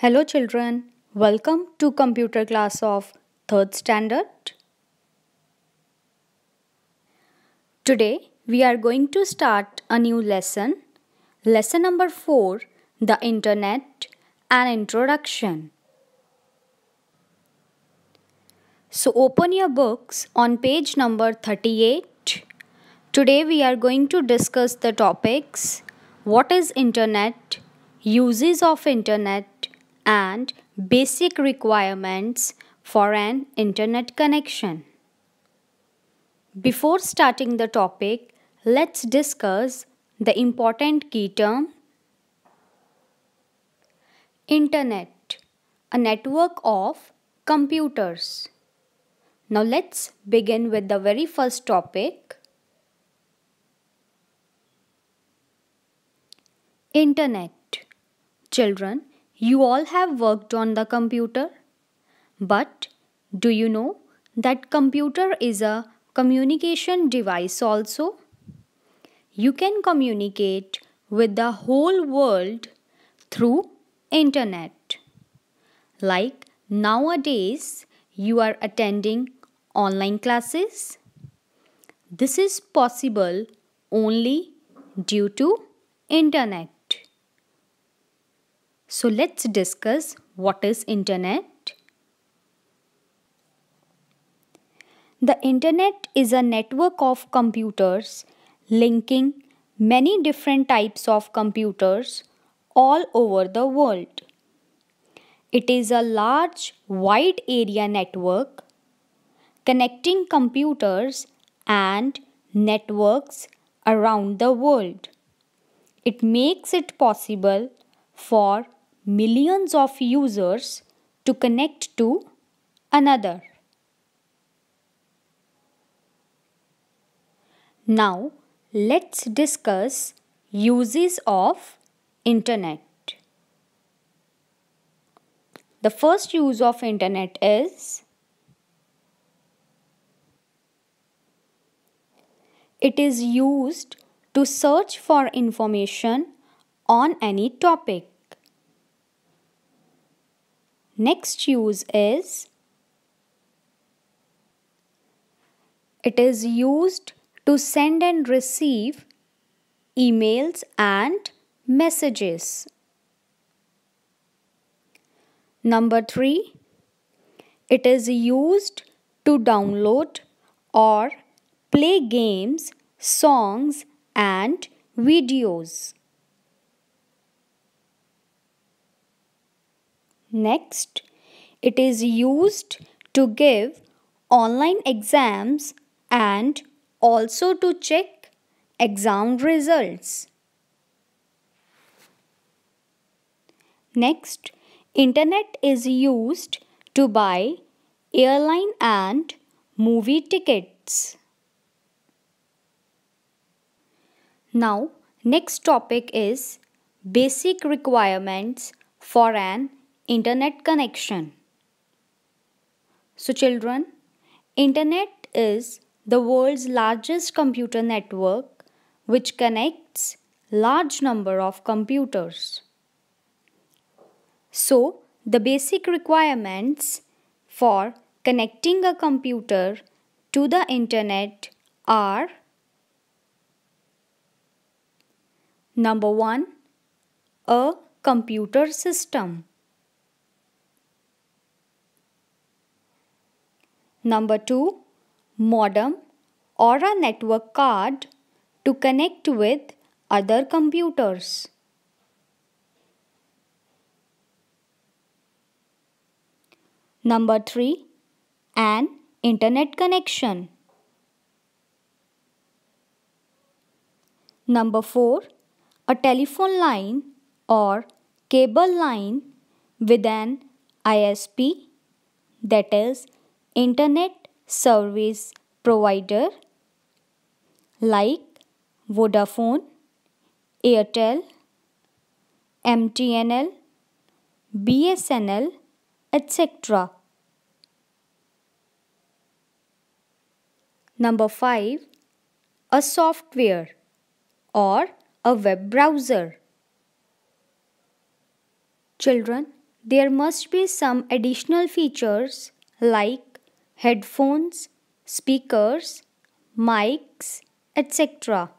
Hello children, welcome to computer class of 3rd standard. Today we are going to start a new lesson, lesson number 4, the internet and introduction. So open your books on page number 38. Today we are going to discuss the topics, what is internet, uses of internet, and basic requirements for an internet connection. Before starting the topic, let's discuss the important key term Internet, a network of computers. Now let's begin with the very first topic Internet. Children, you all have worked on the computer. But do you know that computer is a communication device also? You can communicate with the whole world through internet. Like nowadays you are attending online classes. This is possible only due to internet. So let's discuss what is internet. The internet is a network of computers linking many different types of computers all over the world. It is a large wide area network connecting computers and networks around the world. It makes it possible for millions of users to connect to another. Now let's discuss uses of internet. The first use of internet is It is used to search for information on any topic. Next use is it is used to send and receive emails and messages. Number 3 it is used to download or play games, songs and videos. Next, it is used to give online exams and also to check exam results. Next, internet is used to buy airline and movie tickets. Now, next topic is basic requirements for an internet connection. So children, internet is the world's largest computer network which connects large number of computers. So the basic requirements for connecting a computer to the internet are number 1 a computer system Number 2. Modem or a network card to connect with other computers. Number 3. An internet connection. Number 4. A telephone line or cable line with an ISP that is internet service provider like Vodafone, Airtel, MTNL, BSNL, etc. Number 5. A software or a web browser. Children, there must be some additional features like headphones, speakers, mics, etc.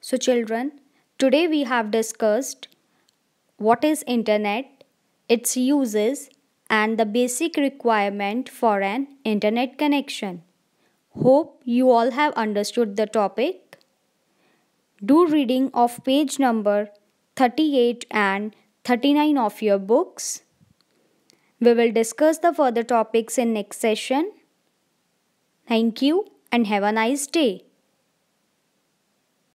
So children, today we have discussed what is internet, its uses and the basic requirement for an internet connection. Hope you all have understood the topic. Do reading of page number 38 and 39 of your books. We will discuss the further topics in next session. Thank you and have a nice day.